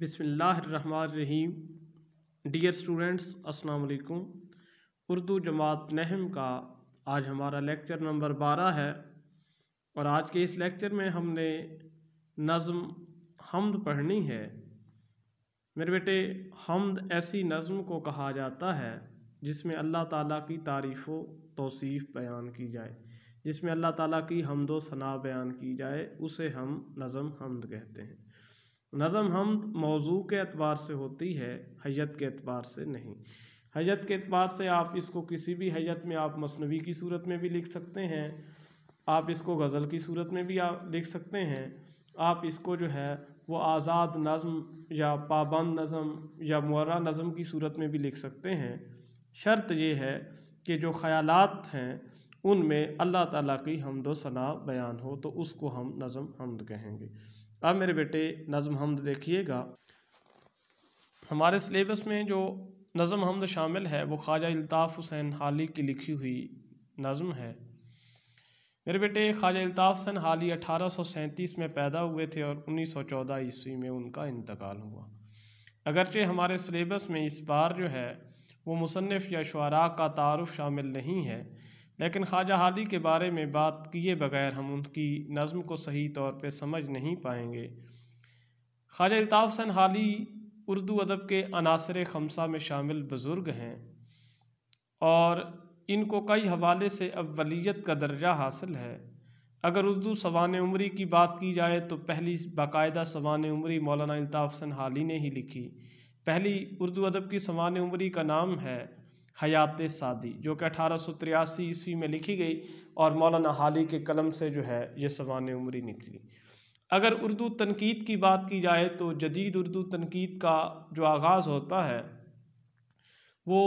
बिसमीम dear students अस्सलाम वालेकुम उर्दू जमात नहम का आज हमारा लेक्चर नंबर बारह है और आज के इस लेक्चर में हमने नज़म हमद पढ़नी है मेरे बेटे हमद ऐसी नज़म को कहा जाता है जिसमें अल्लाह ताला की तारीफ़ तोसीफ़ बयान की जाए जिसमें अल्लाह ताला की हमदो सना बयान की जाए उसे हम नज़म हमद कहते हैं नज़म हमद मौजू के अतबार से होती है हयत के अतबार से नहीं हयत के अतबार से आप इसको किसी भी हयत में आप मसनवी की सूरत में भी लिख सकते हैं आप इसको गज़ल की सूरत में भी आप लिख सकते हैं आप इसको जो है वो आज़ाद नज़म या पाबंद नज़म या मुर्रा नज़म की सूरत में भी लिख सकते हैं शर्त ये है कि जो ख़्यालात हैं उनमें अल्लाह ताला की हमदो सना बयान हो तो उसको हम नज़म हमद कहेंगे अब मेरे बेटे नज़म हमद देखिएगा हमारे सिलेबस में जो नज़म हमद शामिल है वो ख्वाजा अल्ताफ़ हुसैन हाली की लिखी हुई नज़म है मेरे बेटे ख्वाजा अल्ताफ़ हुसैन हाली अठारह सौ सैंतीस में पैदा हुए थे और उन्नीस सौ चौदह ईस्वी में उनका इंतकाल हुआ अगरचे हमारे सिलेबस में इस बार जो है वो मुसनफ़ या शुरा का तारफ़ शामिल नहीं है लेकिन ख्वाजा हाली के बारे में बात किए बगैर हम उनकी नज़म को सही तौर पर समझ नहीं पाएंगे ख्वाजा अल्ताफ़ सन हाली उर्दू अदब के अनासर खमसा में शामिल बुज़ुर्ग हैं और इनको कई हवाले से अवलीत का दर्जा हासिल है अगर उर्दू सवान उमरी की बात की जाए तो पहली बाकायदा सवान उमरी मौलाना अल्ताफ़ सन हाली ने ही लिखी पहली उर्दू अदब की सवान उमरी का नाम है हयात सादी जो कि अठारह ईस्वी में लिखी गई और मौलाना हाली के कलम से जो है ये सवान उम्री निकली अगर उर्दू तनकीद की बात की जाए तो जदीद उर्दू तनकीद का जो आगाज़ होता है वो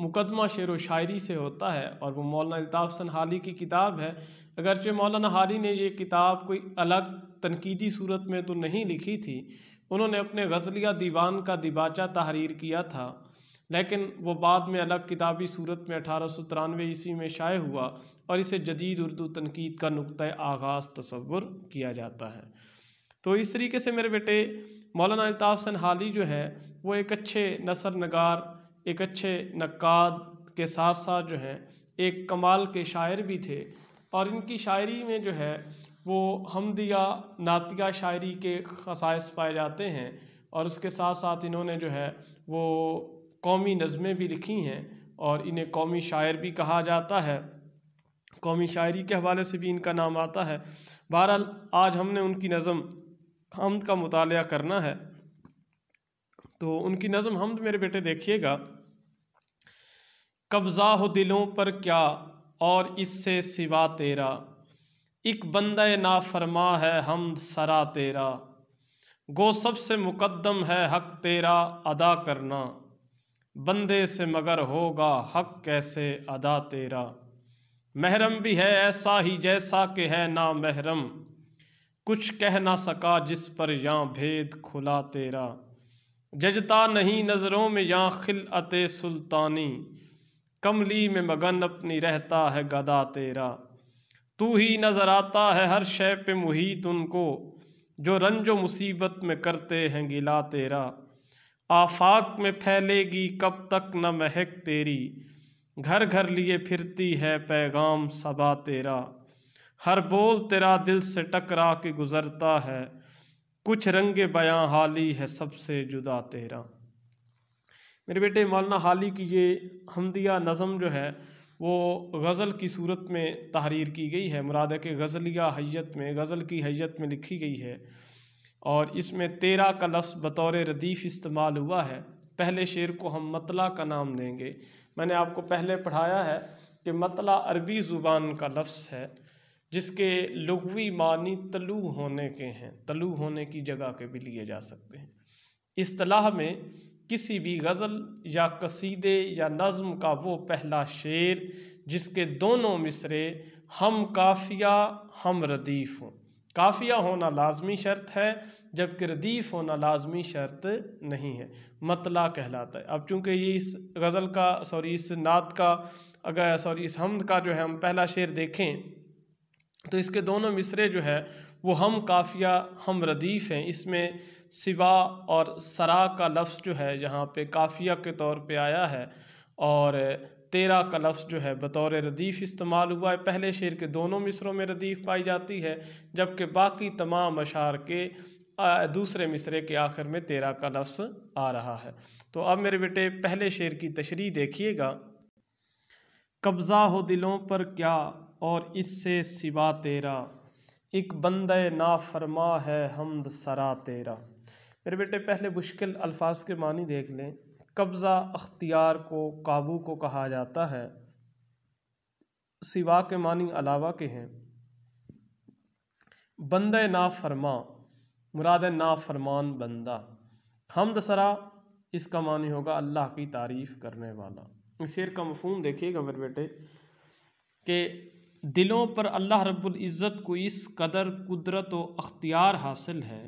मुकदमा शेर व शायरी से होता है और वो मौलाना अल्ताफ़सन हाली की किताब है अगरचे मौलाना हाली ने ये किताब कोई अलग तनकीदी सूरत में तो नहीं लिखी थी उन्होंने अपने गज़लिया दीवान का दिबाचा तहरीर किया था लेकिन वो बाद में अलग किताबी सूरत में अठारह सौ तिरानवे ईस्वी में शाये हुआ और इसे जदीद उर्दू तनकीद का नुक़ आगाज़ तस्वुर किया जाता है तो इस तरीके से मेरे बेटे मौलाना अल्ताफ़ सन हाली जो है वो एक अच्छे नसर नगार एक अच्छे नक्काद के साथ साथ जो हैं एक कमाल के शायर भी थे और इनकी शायरी में जो है वो हमदिया नातिया शायरी के खसाइस पाए जाते हैं और उसके साथ साथ इन्होंने जो है वो कौमी नज़में भी लिखी हैं और इन्हें कौमी शायर भी कहा जाता है कौमी शायरी के हवाले से भी इनका नाम आता है बहरहाल आज हमने उनकी नज़म हमद का मुताल करना है तो उनकी नज़म हमद मेरे बेटे देखिएगा कब्ज़ा हो दिलों पर क्या और इससे सिवा तेरा एक बंद नाफरमा है हम सरा तेरा गो सबसे मुकद्दम है हक तेरा अदा करना बंदे से मगर होगा हक कैसे अदा तेरा महरम भी है ऐसा ही जैसा कि है ना महरम कुछ कह ना सका जिस पर यहाँ भेद खुला तेरा जजता नहीं नज़रों में यहाँ अते सुल्तानी कमली में मगन अपनी रहता है गदा तेरा तू ही नज़र आता है हर शय पे मुहित उनको जो रंजो मुसीबत में करते हैं गिला तेरा आफाक में फैलेगी कब तक न महक तेरी घर घर लिए फिरती है पैगाम सबा तेरा हर बोल तेरा दिल से टकरा के गुज़रता है कुछ रंगे बयां हाली है सबसे जुदा तेरा मेरे बेटे मौलाना हाली की ये हमदिया नज़म जो है वो गज़ल की सूरत में तहरीर की गई है मुराद के गज़लिया हैत में गज़ल की हैत में लिखी गई है और इसमें तेरह का लफ्ज़ बतौर रदीफ़ इस्तेमाल हुआ है पहले शेर को हम मतला का नाम देंगे मैंने आपको पहले पढ़ाया है कि मतला अरबी ज़ुबान का लफ्ज़ है जिसके लघवी मानी तलू होने के हैं तलू होने की जगह के भी लिए जा सकते हैं असलाह में किसी भी गज़ल या कसीदे या नज़म का वो पहला शेर जिसके दोनों मिसरे हम काफिया हम रदीफ़ हों काफिया होना लाजमी शर्त है जबकि रदीफ़ होना लाजमी शर्त नहीं है मतला कहलाता है अब चूँकि ये इस गज़ल का सॉरी इस नात का अगर सॉरी इस हमद का जो है हम पहला शेर देखें तो इसके दोनों मिसरे जो है वो हम काफिया हम रदीफ़ हैं इसमें सिवा और सरा का लफ्ज़ जो है यहाँ पे काफिया के तौर पे आया है और तेरा का लफ्ज़ जो है बतौर रदीफ़ इस्तेमाल हुआ है पहले शेर के दोनों मिसरों में रदीफ़ पाई जाती है जबकि बाकी तमाम अशार के दूसरे मिसरे के आखिर में तेरा का लफ्ज़ आ रहा है तो अब मेरे बेटे पहले शेर की तशरी देखिएगा कब्ज़ा हो दिलों पर क्या और इससे सिवा तेरा एक बंद नाफरमा है हमद सरा तेरा मेरे बेटे पहले मुश्किल अल्फाज के मानी देख लें कब्ज़ा अख्तियार को काबू को कहा जाता है सिवा के मानी अलावा के हैं बंद नाफरमा मुराद नाफरमान बंदा हम दसरा इसका मानी होगा अल्लाह की तारीफ़ करने वाला इस शेर का मफहम देखिएगा मेरे बेटे के दिलों पर अल्लाह रब्बुल इज़्ज़त को इस कदर कुदरत व अख्तियार हासिल है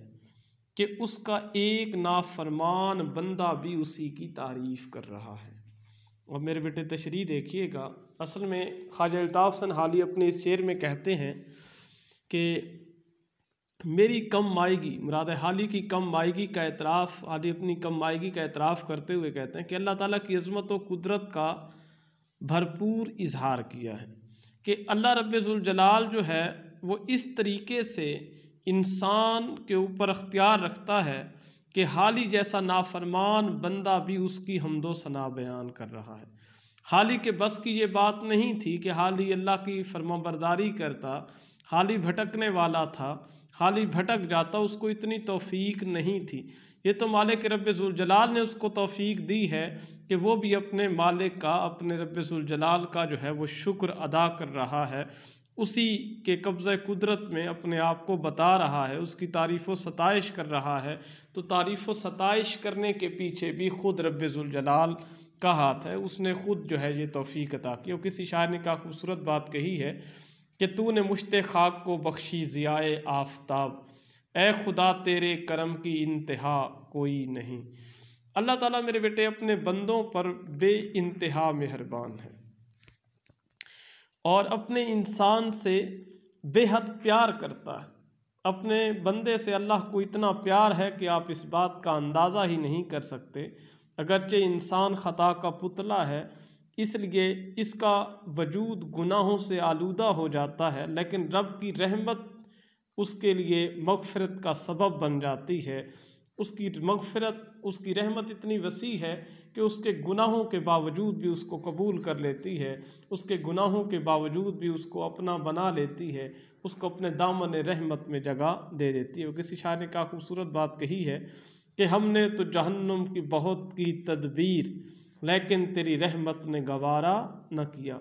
कि उसका एक नाफरमान बंदा भी उसी की तारीफ़ कर रहा है और मेरे बेटे तशरी देखिएगा असल में ख्वाजा अल्ताफ़ सन हाली अपने इस शेर में कहते हैं कि मेरी कम मायगी मुराद हाली की कम मायगी का एतराफ़ हाली अपनी कम मायगी का एतराफ़ करते हुए कहते हैं कि अल्लाह ताला की अज़मत व कुदरत का भरपूर इजहार किया है कि अल्लाह रब्ज़ुलजलाल जो है वो इस तरीके से इंसान के ऊपर अख्तियार रखता है कि हाली जैसा नाफरमान बंदा भी उसकी हमदो सना बयान कर रहा है हाली के बस की ये बात नहीं थी कि हाली अल्लाह की फर्माबरदारी करता हाली भटकने वाला था हाली भटक जाता उसको इतनी तोफ़ी नहीं थी ये तो मालिक रबाल ने उसको तोफ़ी दी है कि वो भी अपने मालिक का अपने रबाल का जो है वो शुक्र अदा कर रहा है उसी के कब्ज़ कुदरत में अपने आप को बता रहा है उसकी तारीफ़ व सताइश कर रहा है तो तारीफ़ व करने के पीछे भी ख़ुद रबाल का हाथ है उसने ख़ुद जो है ये तोफ़ी अता की और किसी शायर ने क्या खूबसूरत बात कही है कि तू ने मुश्त खाक को बख्शी ज़ियाए आफ्ताब ए खुदा तेरे करम की इंतहा कोई नहीं अल्लाह ताला मेरे बेटे अपने बंदों पर बे इंतहा मेहरबान है और अपने इंसान से बेहद प्यार करता है अपने बंदे से अल्लाह को इतना प्यार है कि आप इस बात का अंदाज़ा ही नहीं कर सकते अगरचे इंसान ख़ता का पुतला है इसलिए इसका वजूद गुनाहों से आलूदा हो जाता है लेकिन रब की रहमत उसके लिए मगफरत का सबब बन जाती है उसकी मगफरत उसकी रहमत इतनी वसी है कि उसके गुनाहों के बावजूद भी उसको कबूल कर लेती है उसके गुनाहों के बावजूद भी उसको अपना बना लेती है उसको अपने दामन रहमत में जगह दे देती है वो किसी शायर ने क्या खूबसूरत बात कही है कि हमने तो जहन्नुम की बहुत की तदबीर लेकिन तेरी रहमत ने गवारा न किया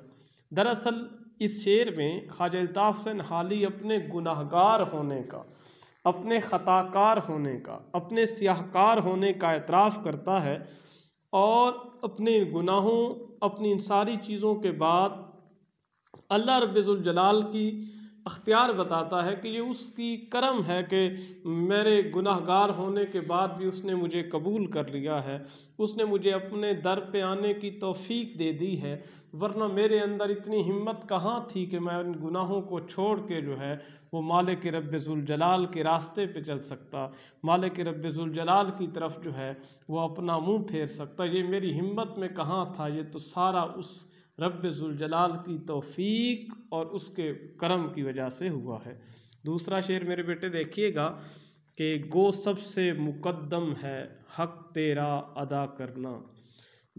दरअसल इस शेर में ख्वाजा अल्ताफ़ हसन हाली अपने गुनाहगार होने का अपने ख़ताकार होने का अपने सियाहकार होने का एतराफ़ करता है और अपने गुनाहों अपनी इन सारी चीज़ों के बाद अल्लाह रबाल की अख्तियार बताता है कि ये उसकी करम है कि मेरे गुनाहगार होने के बाद भी उसने मुझे कबूल कर लिया है उसने मुझे अपने दर पे आने की तौफीक दे दी है वरना मेरे अंदर इतनी हिम्मत कहाँ थी कि मैं उन गुनाहों को छोड़ के जो है वो माले के जलाल के रास्ते पे चल सकता माले के जलाल की तरफ जो है वो अपना मुंह फेर सकता ये मेरी हिम्मत में कहाँ था ये तो सारा उस रबाल की तोफ़ीक और उसके करम की वजह से हुआ है दूसरा शेर मेरे बेटे देखिएगा कि गो सबसे मुकदम है हक तेरा अदा करना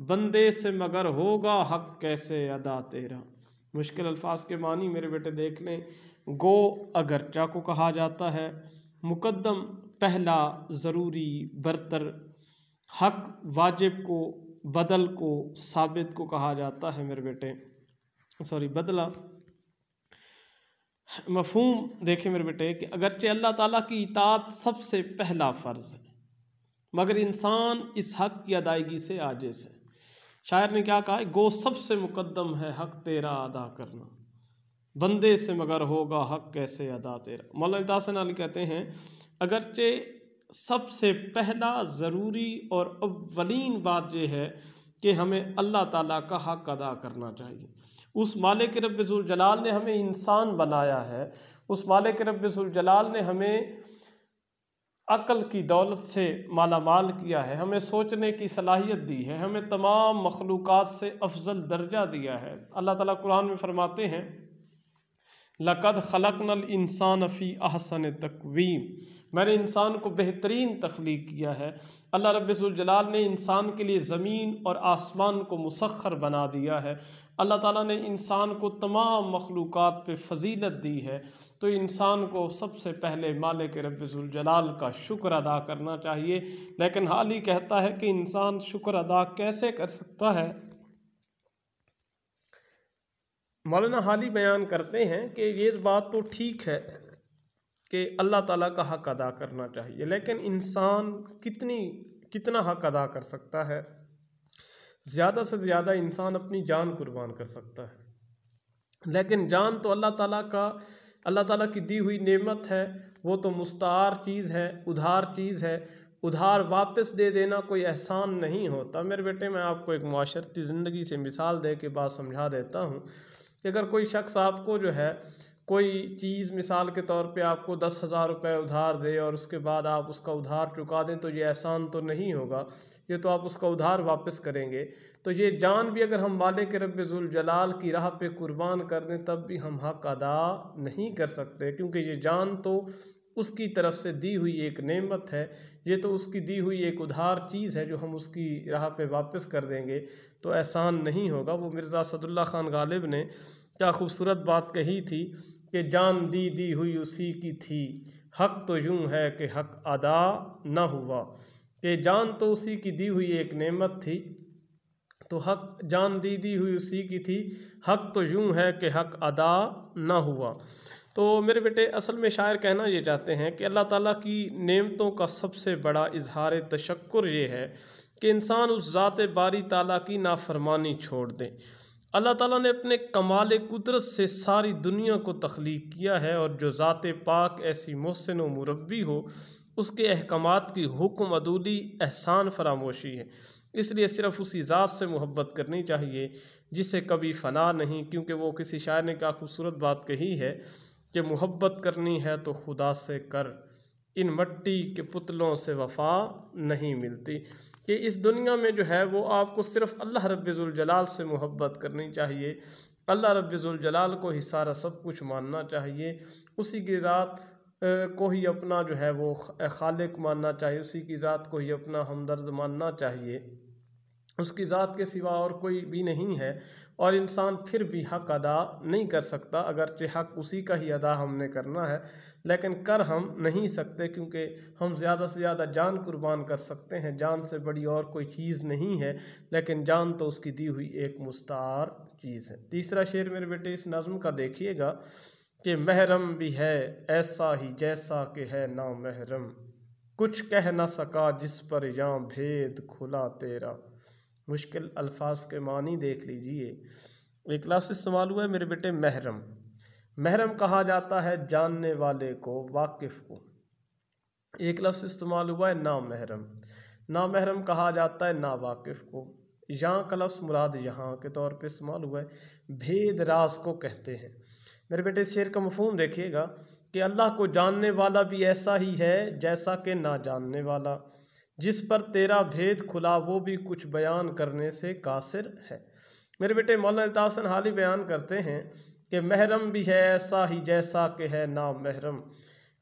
बंदे से मगर होगा हक कैसे अदा तेरा मुश्किल अल्फाज के मानी मेरे बेटे देख लें गो अगरचा को कहा जाता है मुकदम पहला ज़रूरी बरतर हक वाजिब को बदल को साबित को कहा जाता है मेरे बेटे सॉरी बदला मफहम देखें मेरे बेटे कि अगरचे अल्लाह ताला की इतात सबसे पहला फ़र्ज़ है मगर इंसान इस हक की अदायगी से आजिज़ है शायर ने क्या कहा गो सबसे मुकदम है हक तेरा अदा करना बंदे से मगर होगा हक कैसे अदा तेरा मौला अली कहते हैं अगरचे सबसे पहला ज़रूरी और अवलिन बात यह है कि हमें अल्लाह ताला का हक अदा करना चाहिए उस मालिक रबाल ने हमें इंसान बनाया है उस मालिक रबाल ने हमें अक़ल की दौलत से माला माल किया है हमें सोचने की सलाहियत दी है हमें तमाम मखलूक़ात से अफजल दर्जा दिया है अल्लाह ताला कुरान में फरमाते हैं लक़द नल इंसान फ़ी अहसन तकवीम मैंने इंसान को बेहतरीन तख्लीक किया है अल्लाह रबाल ने इंसान के लिए ज़मीन और आसमान को मुसखर बना दिया है अल्लाह ताला ने इंसान को तमाम मखलूक पे फजीलत दी है तो इंसान को सबसे पहले मालिक रबाल का शुक्र अदा करना चाहिए लेकिन हाल ही कहता है कि इंसान शुक्र अदा कैसे कर सकता है मौलाना हाली बयान करते हैं कि ये बात तो ठीक है कि अल्लाह ताला का हक अदा करना चाहिए लेकिन इंसान कितनी कितना हक अदा कर सकता है ज़्यादा से ज़्यादा इंसान अपनी जान कुर्बान कर सकता है लेकिन जान तो अल्लाह ताला का अल्लाह ताला की दी हुई नेमत है वो तो मुस्तार चीज़ है उधार चीज़ है उधार वापस दे देना कोई एहसान नहीं होता मेरे बेटे मैं आपको एक माशरती ज़िंदगी से मिसाल दे के बात समझा देता हूँ कि अगर कोई शख्स आपको जो है कोई चीज़ मिसाल के तौर पे आपको दस हज़ार रुपये उधार दे और उसके बाद आप उसका उधार चुका दें तो ये एहसान तो नहीं होगा ये तो आप उसका उधार वापस करेंगे तो ये जान भी अगर हम माले के रब जलाल की राह पे कुर्बान कर दें तब भी हम हक अदा नहीं कर सकते क्योंकि ये जान तो उसकी तरफ से दी हुई एक नेमत है ये तो उसकी दी हुई एक उधार चीज़ है जो हम उसकी राह पे वापस कर देंगे तो एहसान नहीं होगा वो मिर्ज़ा सदुल्ला ख़ान गालिब ने क्या खूबसूरत बात कही थी कि जान दी दी हुई उसी की थी हक तो यूँ है कि हक अदा न हुआ कि जान तो उसी की दी हुई एक नेमत थी तो हक जान दी दी हुई उसी की थी हक तो यूँ है कि हक अदा न हुआ तो मेरे बेटे असल में शायर कहना ये चाहते हैं कि अल्लाह ताला की नेमतों का सबसे बड़ा इजहार तशक्र ये है कि इंसान उस ज़ात बारी ताला की नाफरमानी छोड़ दें अल्लाह ताला ने अपने कमाल कुदरत से सारी दुनिया को तख्लीक किया है और जो ज़ात पाक ऐसी मोहसिन व मुरबी हो उसके अहकाम की हुक्म अदूदी एहसान फरामोशी है इसलिए सिर्फ उसी ज़ात से मोहब्बत करनी चाहिए जिसे कभी फ़ना नहीं क्योंकि वो किसी शायर ने क्या खूबसूरत बात कही है कि मोहब्बत करनी है तो खुदा से कर इन मट्टी के पुतलों से वफा नहीं मिलती कि इस दुनिया में जो है वो आपको सिर्फ अल्लाह रब्ज़ुलजलाल से मोहब्बत करनी चाहिए अल्लाह रब्ज़ुलजलाल को ही सारा सब कुछ मानना चाहिए उसी की ज़ात को ही अपना जो है वो खालिक मानना चाहिए उसी की ज़ात को ही अपना हमदर्द मानना चाहिए उसकी ज़ात के सिवा और कोई भी नहीं है और इंसान फिर भी हक अदा नहीं कर सकता अगरचे हक उसी का ही अदा हमने करना है लेकिन कर हम नहीं सकते क्योंकि हम ज़्यादा से ज़्यादा जान कुर्बान कर सकते हैं जान से बड़ी और कोई चीज़ नहीं है लेकिन जान तो उसकी दी हुई एक मुस्तार चीज़ है तीसरा शेर मेरे बेटे इस नज़म का देखिएगा कि महरम भी है ऐसा ही जैसा कि है ना महरम कुछ कह ना सका जिस पर या भेद खुला तेरा मुश्किल अल्फाज के मानी देख लीजिए एक लफ्स इस्तेमाल हुआ है मेरे बेटे महरम महरम कहा जाता है जानने वाले को वाकिफ़ को एक लफ्स इस्तेमाल हुआ है ना महरम ना महरम कहा जाता है ना वाकिफ़ को यहाँ का लफ्स मुराद यहाँ के तौर पे इस्तेमाल हुआ है भेद रास को कहते हैं मेरे बेटे शेर का मफहम देखिएगा कि अल्लाह को जानने वाला भी ऐसा ही है जैसा कि ना जानने वाला जिस पर तेरा भेद खुला वो भी कुछ बयान करने से कासिर है मेरे बेटे मौलाना अल्ताफ़ हाल ही बयान करते हैं कि महरम भी है ऐसा ही जैसा कि है ना महरम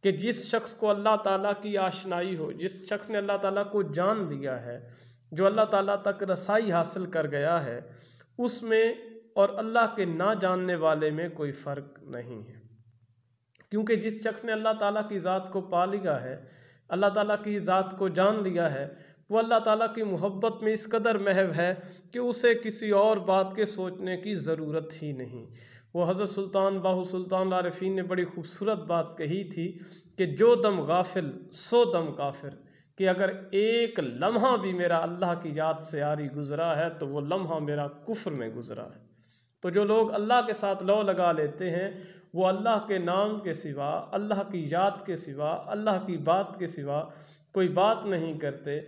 कि जिस शख्स को अल्लाह ताला की आशनाई हो जिस शख्स ने अल्लाह ताला को जान लिया है जो अल्लाह ताला तक रसाई हासिल कर गया है उसमें और अल्लाह के ना जानने वाले में कोई फ़र्क नहीं है क्योंकि जिस शख्स ने अल्लाह ताला की ज़ात को पा लिया है अल्लाह ताला की ज़ात को जान लिया है वो अल्लाह ताला की मोहब्बत में इस कदर महव है कि उसे किसी और बात के सोचने की ज़रूरत ही नहीं वो हज़रत सुल्तान बाहू सुल्तान आरफीन ने बड़ी खूबसूरत बात कही थी कि जो दम गाफिल सो दम काफिर कि अगर एक लम्हा भी मेरा अल्लाह की याद से आरी गुज़रा है तो वो लम्हा मेरा कुफ्र में गुज़रा है तो जो लोग अल्लाह के साथ लौ लगा लेते हैं वो अल्लाह के नाम के सिवा अल्लाह की याद के सिवा अल्लाह की बात के सिवा कोई बात नहीं करते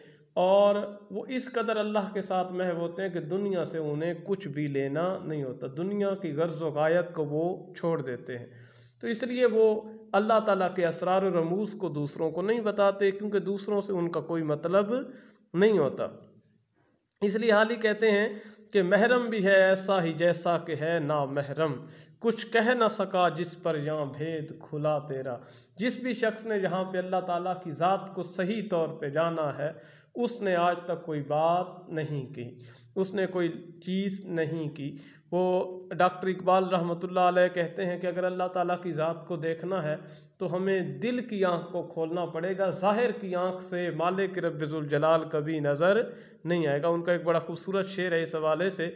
और वो इस कदर अल्लाह के साथ महव होते हैं कि दुनिया से उन्हें कुछ भी लेना नहीं होता दुनिया की गर्ज वायत को वो छोड़ देते हैं तो इसलिए वो अल्लाह ताला के असरार रमूज़ को दूसरों को नहीं बताते क्योंकि दूसरों से उनका कोई मतलब नहीं होता इसलिए हाल ही कहते हैं कि महरम भी है ऐसा ही जैसा कि है ना महरम कुछ कह ना सका जिस पर यहाँ भेद खुला तेरा जिस भी शख्स ने जहाँ पे अल्लाह ताला की ज़ात को सही तौर पे जाना है उसने आज तक कोई बात नहीं की उसने कोई चीज़ नहीं की वो डॉक्टर इकबाल रहमतुल्लाह अलैह कहते हैं कि अगर अल्लाह ताला की ज़ात को देखना है तो हमें दिल की आंख को खोलना पड़ेगा ज़ाहिर की आंख से मालिक जलाल कभी नज़र नहीं आएगा उनका एक बड़ा खूबसूरत शेर है इस हवाले से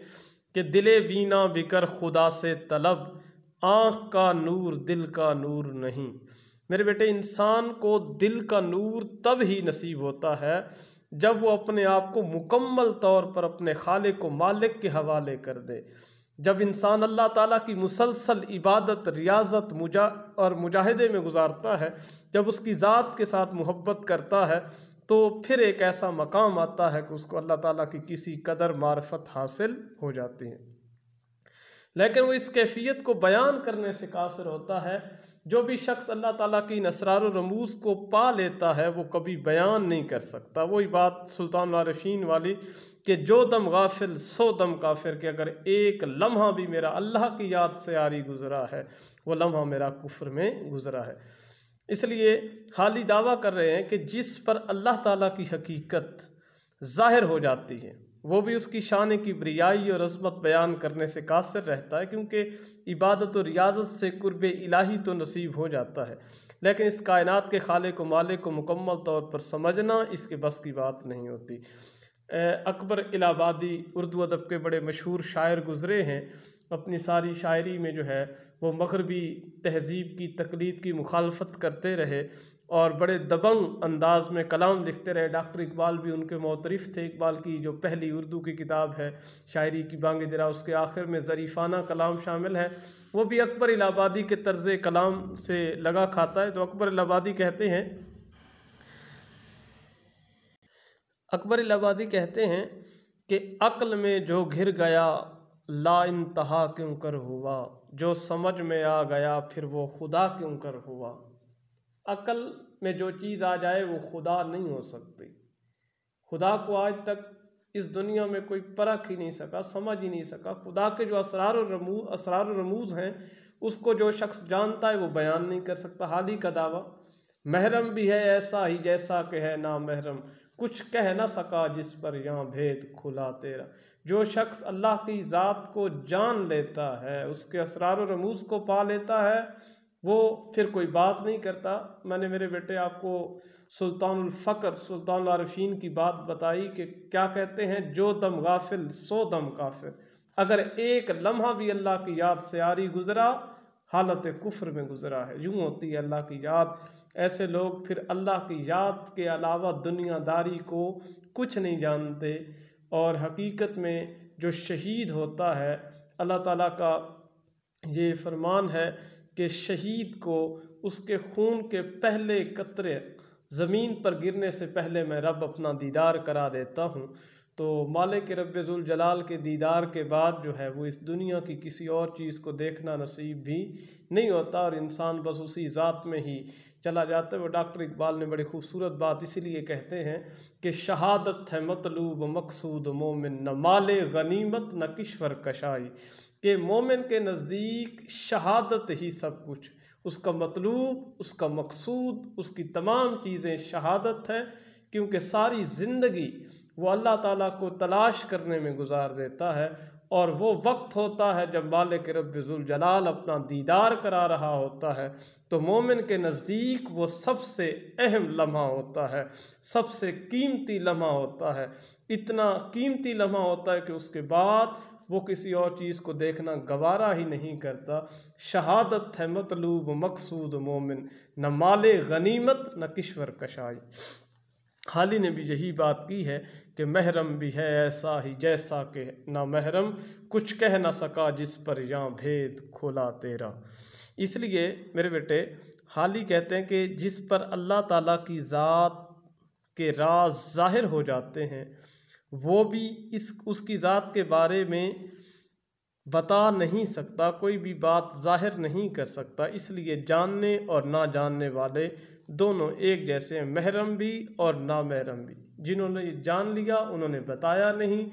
कि दिले बीना बिकर खुदा से तलब आँख का नूर दिल का नूर नहीं मेरे बेटे इंसान को दिल का नूर तब ही नसीब होता है जब वो अपने आप को मुकम्मल तौर पर अपने खालिक को मालिक के हवाले कर दे जब इंसान अल्लाह ताला की मुसलसल इबादत रियाजत मुजा और मुजाहिदे में गुजारता है जब उसकी ज़ात के साथ मोहब्बत करता है तो फिर एक ऐसा मकाम आता है कि उसको अल्लाह ताला की किसी कदर मार्फत हासिल हो जाती है लेकिन वो इस कैफियत को बयान करने से कासर होता है जो भी शख्स अल्लाह ताला की नसरार रमूज़ को पा लेता है वो कभी बयान नहीं कर सकता वही बात सुल्तान वारफीन वाली कि जो दम गाफिल सो दम काफिर के अगर एक लम्हा भी मेरा अल्लाह की याद से आरी गुज़रा है वो लम्हा मेरा कुफर में गुज़रा है इसलिए हाल ही दावा कर रहे हैं कि जिस पर अल्लाह ताला की हकीकत ज़ाहिर हो जाती है वो भी उसकी शान की बरियाई और अजमत बयान करने से कासर रहता है क्योंकि इबादत और रियाजत से कुर्ब इलाही तो नसीब हो जाता है लेकिन इस कायनात के खाले को माले को मुकम्मल तौर पर समझना इसके बस की बात नहीं होती अकबर इलाहाबादी उर्दू अदब के बड़े मशहूर शायर गुज़रे हैं अपनी सारी शायरी में जो है वो मगरबी तहज़ीब की तकलीद की मुखालफत करते रहे और बड़े दबंग अंदाज में कलाम लिखते रहे डॉक्टर इकबाल भी उनके मोतरफ़ थे इकबाल की जो पहली उर्दू की किताब है शायरी की बांग दरा उसके आखिर में ज़रीफ़ाना कलाम शामिल है वो भी अकबर इलाहाबादी के तर्ज़ कलाम से लगा खाता है तो अकबर इलाहाबादी कहते हैं अकबर इलाहाबादी कहते हैं कि अक्ल में जो घिर गया ला इंतहा क्यों कर हुआ जो समझ में आ गया फिर वो खुदा क्यों कर हुआ अक्ल में जो चीज़ आ जाए वो खुदा नहीं हो सकती खुदा को आज तक इस दुनिया में कोई परख ही नहीं सका समझ ही नहीं सका खुदा के जो असरार रमू असरार रमूज हैं उसको जो शख्स जानता है वो बयान नहीं कर सकता हाल ही का दावा महरम भी है ऐसा ही जैसा कि है ना महरम कुछ कह ना सका जिस पर यहाँ भेद खुला तेरा जो शख्स अल्लाह की ज़ात को जान लेता है उसके असरार रमूज को पा लेता है वो फिर कोई बात नहीं करता मैंने मेरे बेटे आपको सुल्तान सुल्तानफीन की बात बताई कि क्या कहते हैं जो दम गाफिल सो दम काफिल अगर एक लम्हा भी अल्लाह की याद से आरी गुज़रा हालत कुफर में गुज़रा है यूँ होती है अल्लाह की याद ऐसे लोग फिर अल्लाह की याद के अलावा दुनियादारी को कुछ नहीं जानते और हकीकत में जो शहीद होता है अल्लाह ताला का ये फरमान है कि शहीद को उसके खून के पहले कतरे ज़मीन पर गिरने से पहले मैं रब अपना दीदार करा देता हूँ तो मालिक रब्ज़ुल जलाल के दीदार के बाद जो है वो इस दुनिया की किसी और चीज़ को देखना नसीब भी नहीं होता और इंसान बस उसी ज़ात में ही चला जाता है वो डॉक्टर इकबाल ने बड़ी खूबसूरत बात इसीलिए कहते हैं कि शहादत है मतलूब मकसूद मोमिन न माल गनीमत न किश्वर कशाई कि मोमिन के नज़दीक शहादत ही सब कुछ उसका मतलूब उसका मकसूद उसकी तमाम चीज़ें शहादत है क्योंकि सारी ज़िंदगी वो अल्लाह ताला को तलाश करने में गुजार देता है और वो वक्त होता है जब मालिक जलाल अपना दीदार करा रहा होता है तो मोमिन के नज़दीक वो सबसे अहम लम्हा होता है सबसे कीमती लम्हा होता है इतना कीमती लम्हा होता है कि उसके बाद वो किसी और चीज़ को देखना गवारा ही नहीं करता शहादत है मतलूब मकसूद मोमिन न माल गनीमत न किश्वर कशाई ही ने भी यही बात की है कि महरम भी है ऐसा ही जैसा कि ना महरम कुछ कह ना सका जिस पर यहाँ भेद खोला तेरा इसलिए मेरे बेटे हाल ही कहते हैं कि जिस पर अल्लाह ताला की ज़ात के राज ज़ाहिर हो जाते हैं वो भी इस उसकी ज़ात के बारे में बता नहीं सकता कोई भी बात ज़ाहिर नहीं कर सकता इसलिए जानने और ना जानने वाले दोनों एक जैसे महरम भी और नामहरम भी जिन्होंने जान लिया उन्होंने बताया नहीं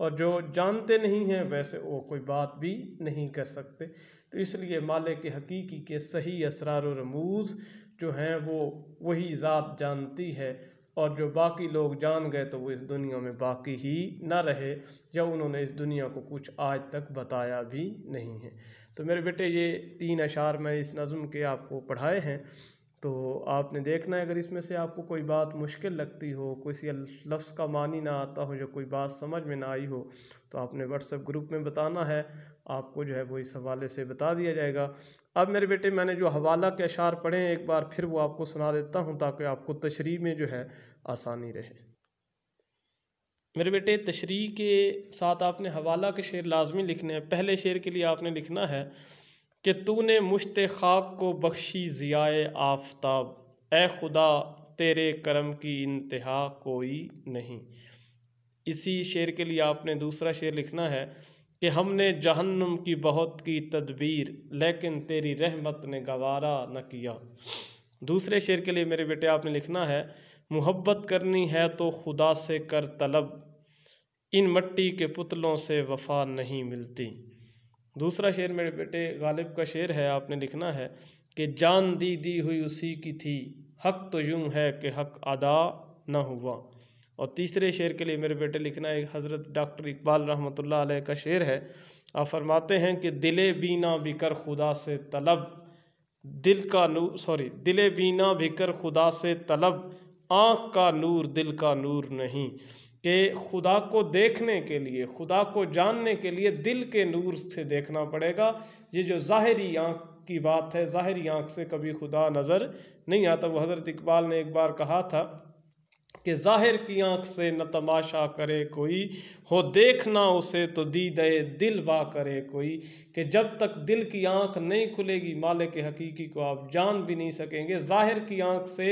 और जो जानते नहीं हैं वैसे वो कोई बात भी नहीं कर सकते तो इसलिए माले के हकीकी के सही असरार रमूज़ जो हैं वो वही ज़ात जानती है और जो बाकी लोग जान गए तो वो इस दुनिया में बाकी ही ना रहे या उन्होंने इस दुनिया को कुछ आज तक बताया भी नहीं है तो मेरे बेटे ये तीन अशार मैं इस नज़म के आपको पढ़ाए हैं तो आपने देखना है अगर इसमें से आपको कोई बात मुश्किल लगती हो किसी लफ्ज़ का मानी ना आता हो या कोई बात समझ में ना आई हो तो आपने व्हाट्सएप ग्रुप में बताना है आपको जो है वो इस हवाले से बता दिया जाएगा अब मेरे बेटे मैंने जो हवाला के अशार पढ़े हैं एक बार फिर वो आपको सुना देता हूँ ताकि आपको तशरी में जो है आसानी रहे मेरे बेटे तशरी के साथ आपने हवाला के शेर लाजमी लिखने हैं पहले शेर के लिए आपने लिखना है कि तूने मुश्त खाक को बख्शी ज़ियाए आफ्ताब ए खुदा तेरे करम की इंतहा कोई नहीं इसी शेर के लिए आपने दूसरा शेर लिखना है कि हमने जहन्नम की बहुत की तदबीर लेकिन तेरी रहमत ने गवारा न किया दूसरे शेर के लिए मेरे बेटे आपने लिखना है मोहब्बत करनी है तो खुदा से कर तलब इन मट्टी के पुतलों से वफा नहीं मिलती दूसरा शेर मेरे बेटे गालिब का शेर है आपने लिखना है कि जान दी दी हुई उसी की थी हक तो यूँ है कि हक अदा न हुआ और तीसरे शेर के लिए मेरे बेटे लिखना है हज़रत डॉक्टर इकबाल रहमतुल्लाह अलैह का शेर है आप फरमाते हैं कि दिले बीना बिकर खुदा से तलब दिल का नूर सॉरी दिले बीना बिकर खुदा से तलब आँख का नूर दिल का नूर नहीं कि खुदा को देखने के लिए खुदा को जानने के लिए दिल के नूर से देखना पड़ेगा ये जो ज़ाहरी आँख की बात है ज़ाहरी आँख से कभी खुदा नज़र नहीं आता वो हज़रत इकबाल ने एक बार कहा था कि ज़ाहिर की आँख से न तमाशा करे कोई हो देखना उसे तो दीदे दिल वा करे कोई कि जब तक दिल की आँख नहीं खुलेगी मालिक हकीकी को आप जान भी नहीं सकेंगे ज़ाहिर की आँख से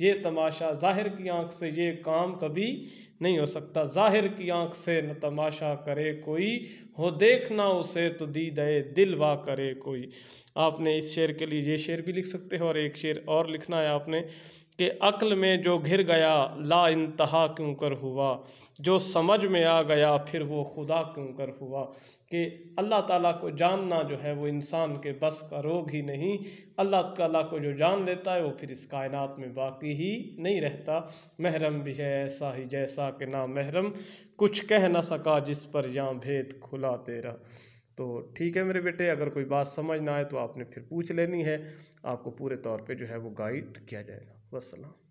ये तमाशा ज़ाहिर की आँख से ये काम कभी नहीं हो सकता ज़ाहिर की आँख से न तमाशा करे कोई हो देखना उसे तो दीदे दिल वा करे कोई आपने इस शेर के लिए ये शेर भी लिख सकते हो और एक शेर और लिखना है आपने कि अक्ल में जो घिर गया ला इंतहा क्यों कर हुआ जो समझ में आ गया फिर वो खुदा क्यों कर हुआ कि अल्लाह ताला को जानना जो है वो इंसान के बस का रोग ही नहीं अल्लाह ताला को जो जान लेता है वो फिर इस कायनात में बाकी ही नहीं रहता महरम भी है ऐसा ही जैसा कि ना महरम कुछ कह ना सका जिस पर यहाँ भेद खुला तेरा तो ठीक है मेरे बेटे अगर कोई बात समझ ना आए तो आपने फिर पूछ लेनी है आपको पूरे तौर पर जो है वो गाइड किया जाएगा والسلام